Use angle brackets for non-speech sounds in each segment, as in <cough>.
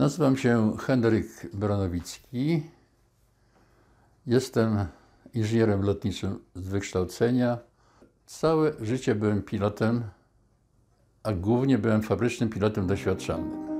Nazywam się Henryk Bronowicki. Jestem inżynierem lotniczym z wykształcenia. Całe życie byłem pilotem, a głównie byłem fabrycznym pilotem doświadczonym.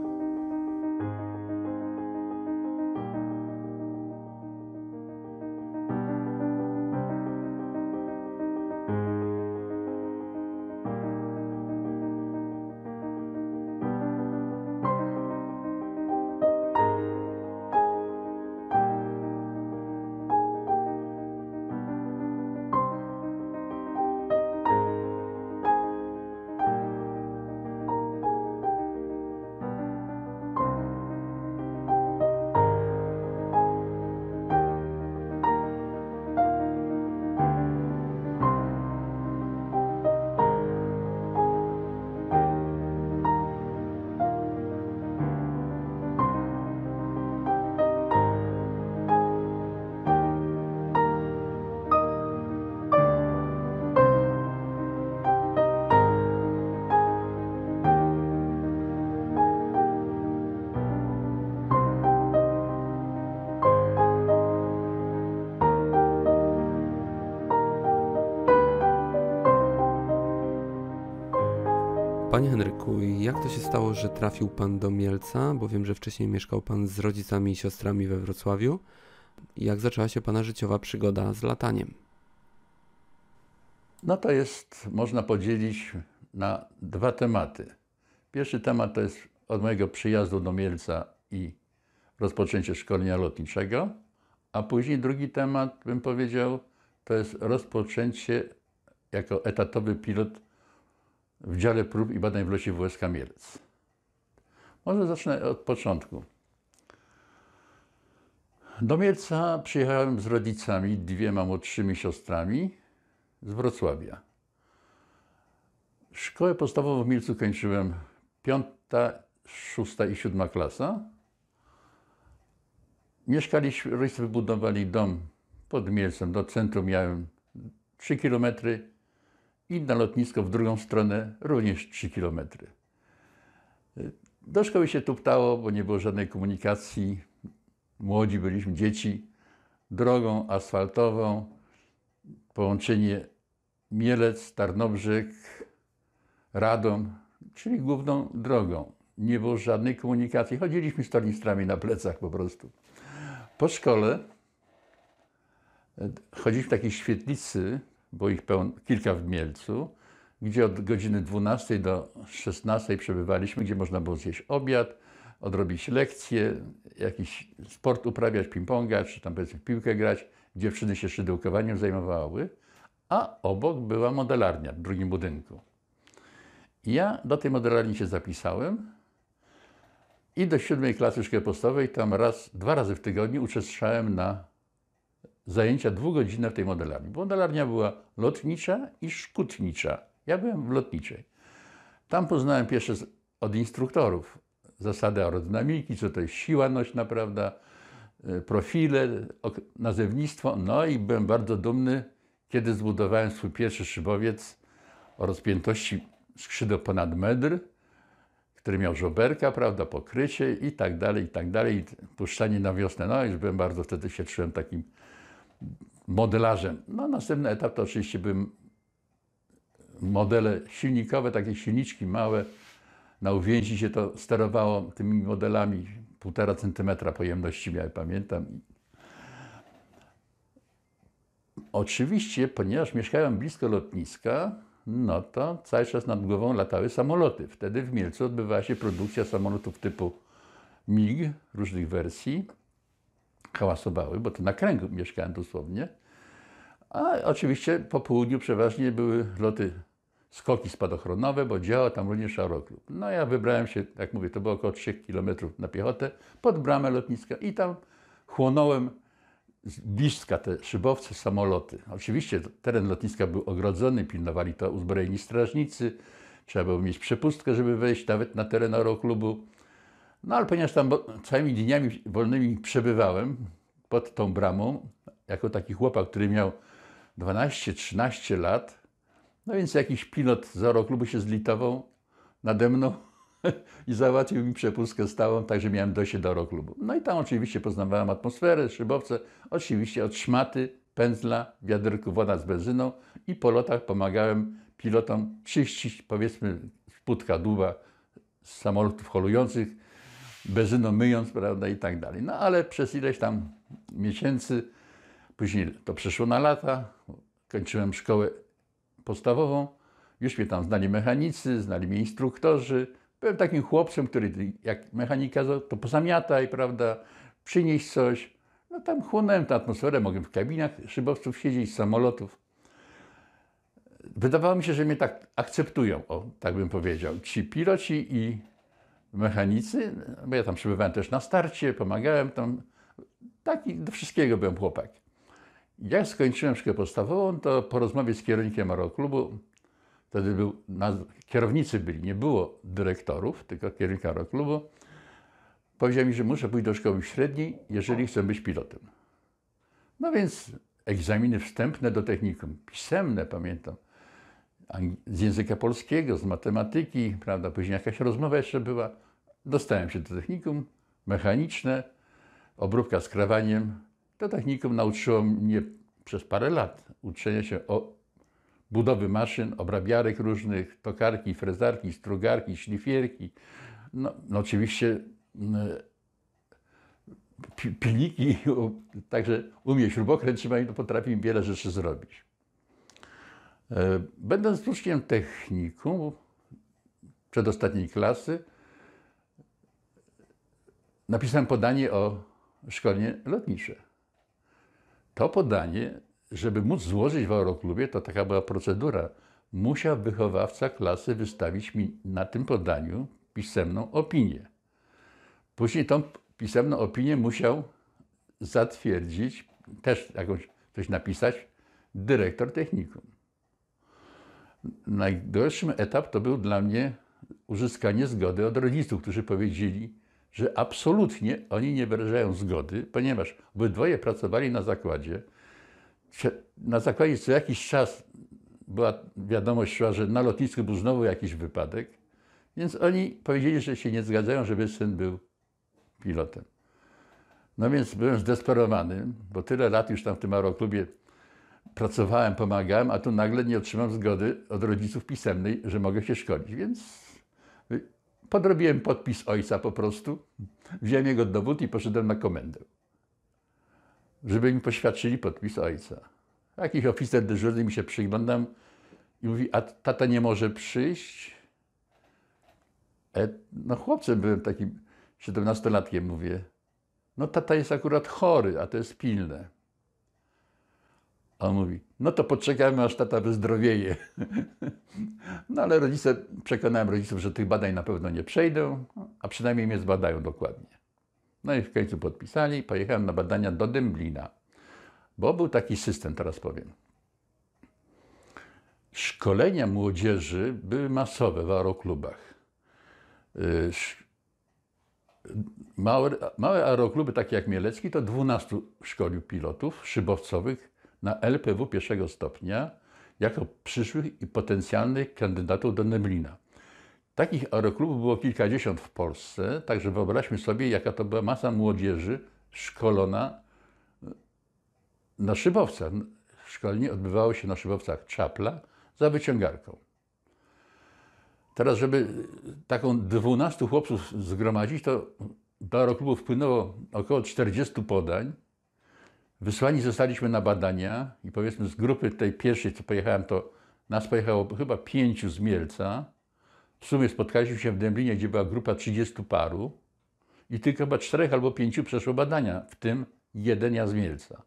Panie Henryku, jak to się stało, że trafił Pan do Mielca, bo wiem, że wcześniej mieszkał Pan z rodzicami i siostrami we Wrocławiu. Jak zaczęła się Pana życiowa przygoda z lataniem? No to jest, można podzielić na dwa tematy. Pierwszy temat to jest od mojego przyjazdu do Mielca i rozpoczęcie szkolenia lotniczego, a później drugi temat, bym powiedział, to jest rozpoczęcie jako etatowy pilot w dziale prób i badań w losie WSK Kamielec. Może zacznę od początku. Do Mielca przyjechałem z rodzicami, dwiema młodszymi siostrami z Wrocławia. Szkołę podstawową w Mielcu kończyłem piąta, szósta i siódma klasa. Mieszkaliśmy, rodzice wybudowali dom pod Mielcem, do centrum miałem 3 kilometry i na lotnisko w drugą stronę również 3 km. Do szkoły się tuptało, bo nie było żadnej komunikacji. Młodzi byliśmy, dzieci. Drogą asfaltową, połączenie Mielec, Tarnobrzeg, Radom, czyli główną drogą. Nie było żadnej komunikacji. Chodziliśmy z tornistrami na plecach po prostu. Po szkole e, chodziliśmy w takiej świetlicy, było ich kilka w Mielcu, gdzie od godziny 12 do 16 przebywaliśmy, gdzie można było zjeść obiad, odrobić lekcje, jakiś sport uprawiać, ping-ponga, czy tam powiedzmy piłkę grać. Dziewczyny się szydełkowaniem zajmowały, a obok była modelarnia w drugim budynku. ja do tej modelarni się zapisałem i do siódmej klasy szkoły podstawowej tam raz, dwa razy w tygodniu uczestniczyłem na zajęcia dwugodzinne w tej modelarni. modelarnia była lotnicza i szkutnicza. Ja byłem w lotniczej. Tam poznałem pierwsze od instruktorów zasady aerodynamiki, co to jest siła nośna, prawda, y, profile, nazewnictwo. No i byłem bardzo dumny, kiedy zbudowałem swój pierwszy szybowiec o rozpiętości skrzydeł ponad metr, który miał żoberka, prawda, pokrycie i tak dalej, i tak dalej. puszczanie na wiosnę. No już byłem bardzo, wtedy się czułem takim modelarzem. No, następny etap to oczywiście były modele silnikowe, takie silniczki małe. Na uwięzi się to sterowało tymi modelami, półtora centymetra pojemności miałem, pamiętam. Oczywiście, ponieważ mieszkałem blisko lotniska, no to cały czas nad głową latały samoloty. Wtedy w Mielcu odbywała się produkcja samolotów typu MiG różnych wersji hałasowały, bo to na kręgu mieszkałem dosłownie. A oczywiście po południu przeważnie były loty skoki spadochronowe, bo działa tam również aeroklub. No ja wybrałem się, jak mówię, to było około 3 km na piechotę, pod bramę lotniska i tam chłonąłem z bliska te szybowce, samoloty. Oczywiście teren lotniska był ogrodzony, pilnowali to uzbrojeni strażnicy, trzeba było mieć przepustkę, żeby wejść nawet na teren aeroklubu. No ale ponieważ tam całymi dniami wolnymi przebywałem pod tą bramą, jako taki chłopak, który miał 12-13 lat, no więc jakiś pilot z aeroklubu się zlitował nade mną <laughs> i załatwił mi przepustkę stałą, także miałem dojście do aeroklubu. No i tam oczywiście poznawałem atmosferę, szybowce, oczywiście od szmaty, pędzla, wiaderku, woda z benzyną i po lotach pomagałem pilotom czyścić, powiedzmy, z putka duba z samolotów holujących, bezyno myjąc, prawda, i tak dalej. No ale przez ileś tam miesięcy, później to przeszło na lata, kończyłem szkołę podstawową, już mnie tam znali mechanicy, znali mnie instruktorzy. Byłem takim chłopcem, który jak mechanik kazał, to pozamiataj, prawda, przynieś coś. No tam chłonąłem tę atmosferę, mogłem w kabinach szybowców siedzieć, z samolotów. Wydawało mi się, że mnie tak akceptują, o, tak bym powiedział, ci piloci i mechanicy, bo ja tam przybywałem też na starcie, pomagałem tam. Taki do wszystkiego byłem chłopak. Jak skończyłem szkołę podstawową, to po rozmowie z kierownikiem aeroklubu, wtedy był, na, kierownicy byli, nie było dyrektorów, tylko kierownika aeroklubu, powiedział mi, że muszę pójść do szkoły średniej, jeżeli chcę być pilotem. No więc egzaminy wstępne do technikum, pisemne pamiętam, z języka polskiego, z matematyki, prawda, później jakaś rozmowa jeszcze była. Dostałem się do technikum mechaniczne, obróbka z krawaniem. To technikum nauczyło mnie przez parę lat uczenia się o budowy maszyn, obrabiarek różnych, tokarki, frezarki, strugarki, szlifierki. No, no oczywiście mm, pilniki, także umie śrubokręt trzymać, to no potrafi wiele rzeczy zrobić. E, będąc uczniem technikum przedostatniej klasy, napisałem podanie o szkolenie lotnicze. To podanie, żeby móc złożyć w aeroklubie, to taka była procedura. Musiał wychowawca klasy wystawić mi na tym podaniu pisemną opinię. Później tą pisemną opinię musiał zatwierdzić, też jakąś coś napisać, dyrektor technikum najgorszym etap to był dla mnie uzyskanie zgody od rodziców, którzy powiedzieli, że absolutnie oni nie wyrażają zgody, ponieważ obydwoje pracowali na zakładzie. Na zakładzie co jakiś czas była wiadomość, szła, że na lotnisku był znowu jakiś wypadek, więc oni powiedzieli, że się nie zgadzają, żeby syn był pilotem. No więc byłem zdesperowany, bo tyle lat już tam w tym aeroklubie pracowałem, pomagałem, a tu nagle nie otrzymam zgody od rodziców pisemnej, że mogę się szkolić. Więc podrobiłem podpis ojca po prostu, wziąłem jego dowód i poszedłem na komendę, żeby mi poświadczyli podpis ojca. Jakiś oficer dyżurny mi się przyglądał, i mówi, a tata nie może przyjść? E, no chłopcem byłem takim, 17-latkiem mówię, no tata jest akurat chory, a to jest pilne. A on mówi, no to poczekajmy, aż tata wyzdrowieje. <laughs> No ale rodzice, przekonałem rodziców, że tych badań na pewno nie przejdą, a przynajmniej mnie zbadają dokładnie. No i w końcu podpisali, pojechałem na badania do Dęblina, bo był taki system, teraz powiem. Szkolenia młodzieży były masowe w aeroklubach. Y, małe, małe aerokluby, takie jak Mielecki, to 12 szkolił pilotów szybowcowych, na LPW pierwszego stopnia jako przyszłych i potencjalnych kandydatów do Nemlina. Takich aeroklubów było kilkadziesiąt w Polsce, także wyobraźmy sobie, jaka to była masa młodzieży szkolona e, na szybowcach. Szkolenie odbywało się na szybowcach Czapla za wyciągarką. Teraz, żeby e, taką 12 chłopców zgromadzić, to do aeroklubu wpłynęło około 40 podań, Wysłani zostaliśmy na badania i powiedzmy z grupy tej pierwszej, co pojechałem, to nas pojechało chyba pięciu z Mielca. W sumie spotkaliśmy się w Dęblinie, gdzie była grupa 30 paru i tylko chyba czterech albo pięciu przeszło badania, w tym jeden ja z Mielca.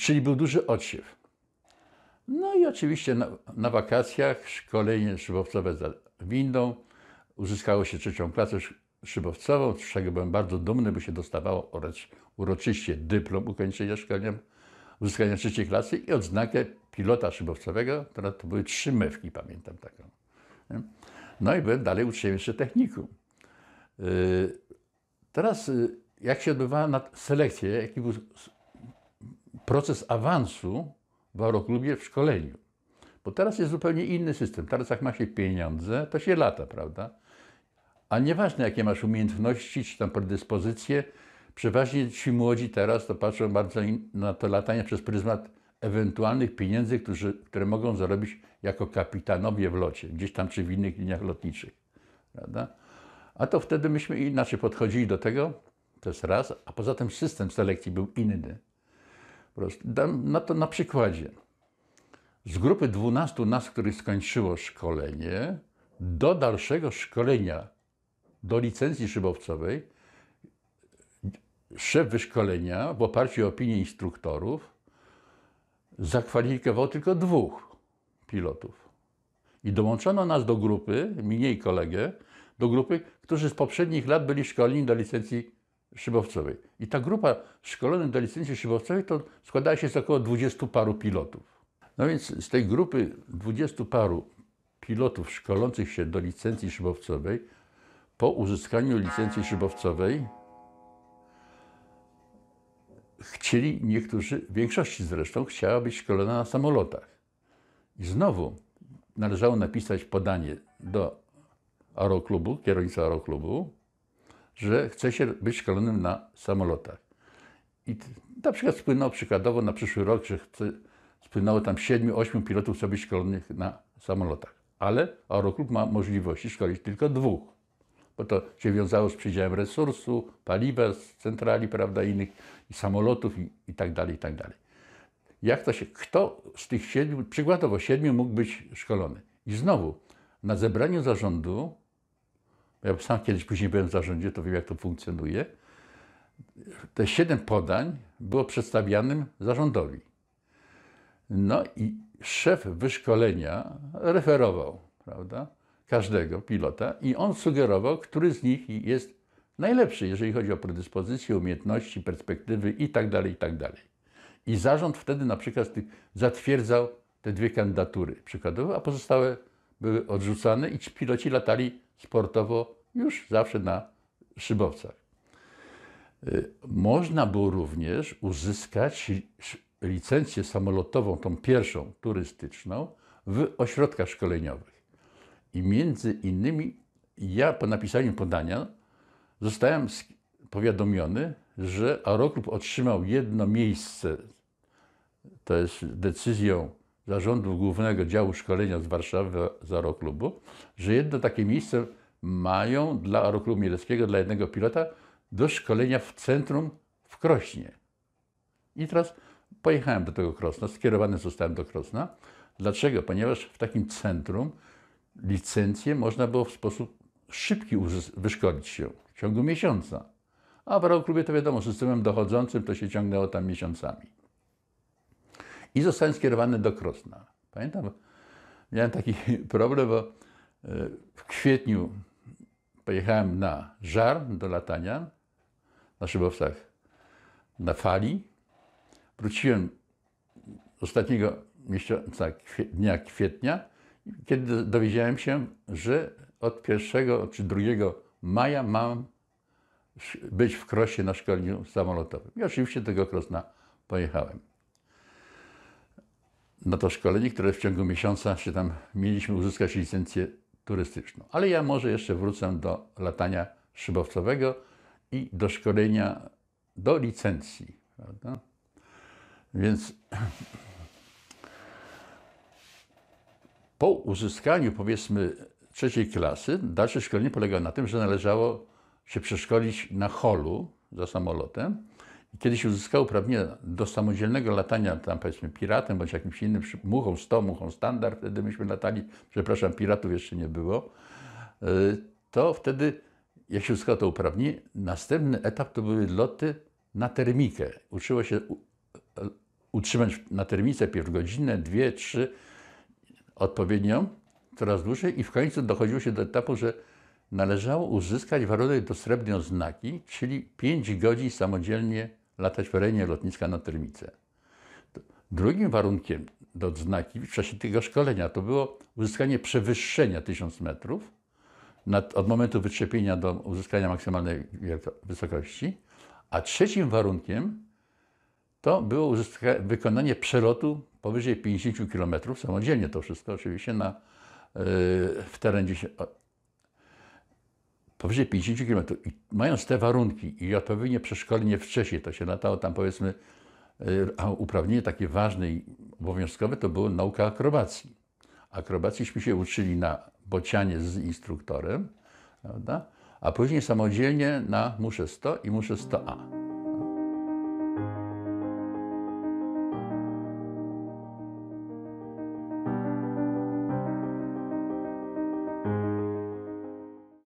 Czyli był duży odsiew. No i oczywiście na, na wakacjach szkolenie szybowcowe za windą. Uzyskało się trzecią klasę szybowcową, z czego byłem bardzo dumny, bo się dostawało uroczyście dyplom ukończenia szkolenia, uzyskania trzeciej klasy i odznakę pilota szybowcowego, Teraz to były trzy mewki, pamiętam taką. No i byłem dalej uczniem jeszcze technikum. Y, teraz, y, jak się odbywała selekcja, jaki był proces awansu w aeroklubie w szkoleniu. Bo teraz jest zupełnie inny system. Teraz jak ma się pieniądze, to się lata, prawda? A nieważne, jakie masz umiejętności czy tam predyspozycje, przeważnie ci młodzi teraz to patrzą bardzo na to latanie przez pryzmat ewentualnych pieniędzy, którzy, które mogą zarobić jako kapitanowie w locie, gdzieś tam czy w innych liniach lotniczych. Prawda? A to wtedy myśmy inaczej podchodzili do tego, to jest raz, a poza tym system selekcji był inny. Po prostu, na to na przykładzie. Z grupy 12 nas, których skończyło szkolenie, do dalszego szkolenia do licencji szybowcowej szef wyszkolenia w oparciu o opinię instruktorów zakwalifikował tylko dwóch pilotów. I dołączono nas do grupy, mnie i kolegę, do grupy, którzy z poprzednich lat byli szkoleni do licencji szybowcowej. I ta grupa szkolona do licencji szybowcowej to składała się z około dwudziestu paru pilotów. No więc z tej grupy dwudziestu paru pilotów szkolących się do licencji szybowcowej po uzyskaniu licencji szybowcowej chcieli niektórzy, w większości zresztą, chciała być szkolona na samolotach. I znowu należało napisać podanie do aeroklubu, aero aeroklubu, że chce się być szkolonym na samolotach. I na przykład spłynął przykładowo na przyszły rok, że chce, spłynęło tam 7-8 pilotów, chce być szkolonych na samolotach. Ale aeroklub ma możliwości szkolić tylko dwóch bo to się wiązało z przydziałem resursu, paliwa z centrali, prawda, innych, i samolotów i, i tak dalej, i tak dalej. Jak to się, kto z tych siedmiu, przykładowo siedmiu mógł być szkolony? I znowu, na zebraniu zarządu, ja sam kiedyś później byłem w zarządzie, to wiem jak to funkcjonuje, te siedem podań było przedstawianym zarządowi. No i szef wyszkolenia referował, prawda? każdego pilota i on sugerował, który z nich jest najlepszy, jeżeli chodzi o predyspozycje, umiejętności, perspektywy itd., tak itd. Tak I zarząd wtedy na przykład zatwierdzał te dwie kandydatury przykładowo, a pozostałe były odrzucane i ci piloci latali sportowo już zawsze na szybowcach. Y, można było również uzyskać licencję samolotową, tą pierwszą turystyczną, w ośrodkach szkoleniowych. I między innymi ja po napisaniu podania zostałem powiadomiony, że Aeroklub otrzymał jedno miejsce. To jest decyzją zarządu Głównego Działu Szkolenia z Warszawy z Aeroklubu, że jedno takie miejsce mają dla Aeroklubu Mieleckiego, dla jednego pilota, do szkolenia w centrum w Krośnie. I teraz pojechałem do tego Krosna, skierowany zostałem do Krosna. Dlaczego? Ponieważ w takim centrum licencję można było w sposób szybki wyszkolić się, w ciągu miesiąca. A w Euroklubie to wiadomo, systemem dochodzącym to się ciągnęło tam miesiącami. I zostałem skierowany do Krosna. Pamiętam, miałem taki <laughs> problem, bo e, w kwietniu pojechałem na żar do latania na szybowcach na fali. Wróciłem ostatniego miesiąca, dnia kwietnia kiedy dowiedziałem się, że od 1 czy 2 maja mam być w krosie na szkoleniu samolotowym. I oczywiście tego krosna pojechałem. Na to szkolenie, które w ciągu miesiąca się tam mieliśmy uzyskać licencję turystyczną. Ale ja może jeszcze wrócę do latania szybowcowego i do szkolenia do licencji. Prawda? Więc Po uzyskaniu, powiedzmy, trzeciej klasy, dalsze szkolenie polegało na tym, że należało się przeszkolić na holu za samolotem. I kiedy się uzyskało uprawnienie do samodzielnego latania, tam powiedzmy piratem bądź jakimś innym, muchą 100, muchą standard, wtedy myśmy latali, przepraszam, piratów jeszcze nie było, e, to wtedy, jak się uzyskało to uprawnienie, następny etap to były loty na termikę. Uczyło się e, utrzymać na termice pierw godzinę, dwie, trzy, odpowiednią coraz dłużej i w końcu dochodziło się do etapu, że należało uzyskać warunek do srebrnej znaki, czyli 5 godzin samodzielnie latać w rejonie lotniska na termice. Drugim warunkiem do znaki w czasie tego szkolenia to było uzyskanie przewyższenia 1000 metrów nad, od momentu wyczepienia do uzyskania maksymalnej wysokości, a trzecim warunkiem to było wykonanie przelotu powyżej 50 km samodzielnie to wszystko oczywiście na, y, w terenie powyżej 50 km. I mając te warunki i odpowiednie przeszkolenie wcześniej, to się latało tam powiedzmy, y, a uprawnienie takie ważne i obowiązkowe to była nauka akrobacji. akrobacjiśmy się uczyli na bocianie z instruktorem, prawda? a później samodzielnie na muszę 100 i muszę 100A.